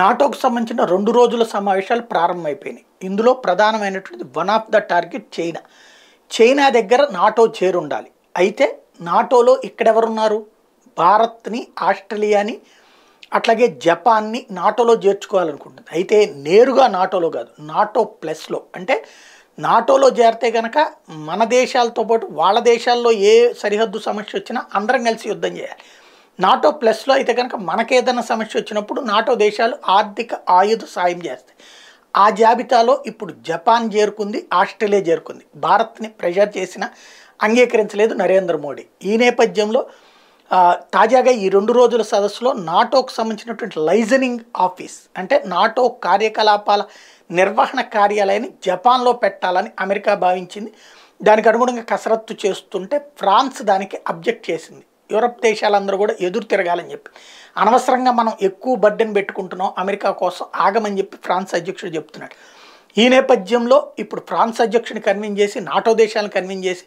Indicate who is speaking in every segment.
Speaker 1: నాటోకు సంబంధించిన రెండు రోజుల సమావేశాలు ప్రారంభమైపోయినాయి ఇందులో ప్రధానమైనటువంటి one of the target China China దగ్గర నాటో చేరుండాలి అయితే నాటోలో ఇక్కడెవరున్నారు భారత్ని ఆస్ట్రేలియాని అట్లాగే జపాన్ని నాటోలో చేర్చుకోవాలనుకుంటుంది అయితే నేరుగా నాటోలో కాదు నాటో ప్లస్లో అంటే నాటోలో చేరితే కనుక మన దేశాలతో పాటు వాళ్ళ దేశాల్లో ఏ సరిహద్దు సమస్య వచ్చినా అందరం కలిసి యుద్ధం చేయాలి నాటో ప్లస్లో అయితే కనుక మనకేదైనా సమస్య వచ్చినప్పుడు నాటో దేశాలు ఆర్థిక ఆయుధ సాయం చేస్తాయి ఆ జాబితాలో ఇప్పుడు జపాన్ చేరుకుంది ఆస్ట్రేలియా చేరుకుంది భారత్ని ప్రెషర్ చేసిన అంగీకరించలేదు నరేంద్ర మోడీ ఈ నేపథ్యంలో తాజాగా ఈ రెండు రోజుల సదస్సులో నాటోకు సంబంధించినటువంటి లైజనింగ్ ఆఫీస్ అంటే నాటో కార్యకలాపాల నిర్వహణ కార్యాలయాన్ని జపాన్లో పెట్టాలని అమెరికా భావించింది దానికి అనుగుణంగా కసరత్తు చేస్తుంటే ఫ్రాన్స్ దానికి అబ్జెక్ట్ చేసింది యూరప్ దేశాలందరూ కూడా ఎదురు తిరగాలని చెప్పి అనవసరంగా మనం ఎక్కువ బర్డెన్ పెట్టుకుంటున్నాం అమెరికా కోసం ఆగమని చెప్పి ఫ్రాన్స్ అధ్యక్షుడు చెప్తున్నాడు ఈ నేపథ్యంలో ఇప్పుడు ఫ్రాన్స్ అధ్యక్షుని కన్విన్ చేసి నాటో దేశాలను కన్విన్ చేసి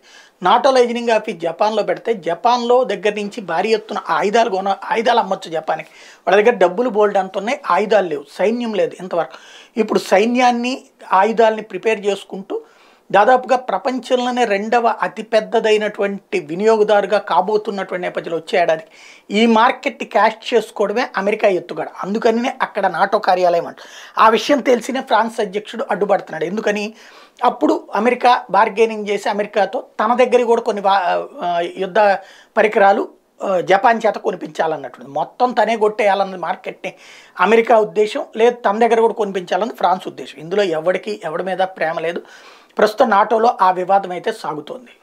Speaker 1: నాటో లైజనింగ్ ఆఫీస్ జపాన్లో పెడితే జపాన్లో దగ్గర నుంచి భారీ ఎత్తున ఆయుధాలు కొన ఆయుధాలు అమ్మొచ్చు జపాన్కి వాళ్ళ దగ్గర డబ్బులు బోల్డ్ అంత ఉన్నాయి ఆయుధాలు లేవు సైన్యం లేదు ఇంతవరకు ఇప్పుడు సైన్యాన్ని ఆయుధాలని ప్రిపేర్ చేసుకుంటూ దాదాపుగా ప్రపంచంలోనే రెండవ అతిపెద్దదైనటువంటి వినియోగదారుగా కాబోతున్నటువంటి నేపథ్యంలో వచ్చే ఏడాది ఈ మార్కెట్ క్యాష్ చేసుకోవడమే అమెరికా ఎత్తుగడ అందుకనే అక్కడ నాటో కార్యాలయం అంట ఆ విషయం తెలిసిన ఫ్రాన్స్ అధ్యక్షుడు అడ్డుపడుతున్నాడు ఎందుకని అప్పుడు అమెరికా బార్గెనింగ్ చేసి అమెరికాతో తన దగ్గర కూడా కొన్ని యుద్ధ పరికరాలు జపాన్ చేత కొనిపించాలన్నట్టుంది మొత్తం తనే కొట్టేయాలన్నది మార్కెట్ని అమెరికా ఉద్దేశం లేదు తన దగ్గర కూడా కొనిపించాలన్నది ఫ్రాన్స్ ఉద్దేశం ఇందులో ఎవరికి ఎవడి మీద ప్రేమ లేదు ప్రస్తుతం నాటోలో ఆ వివాదం అయితే సాగుతోంది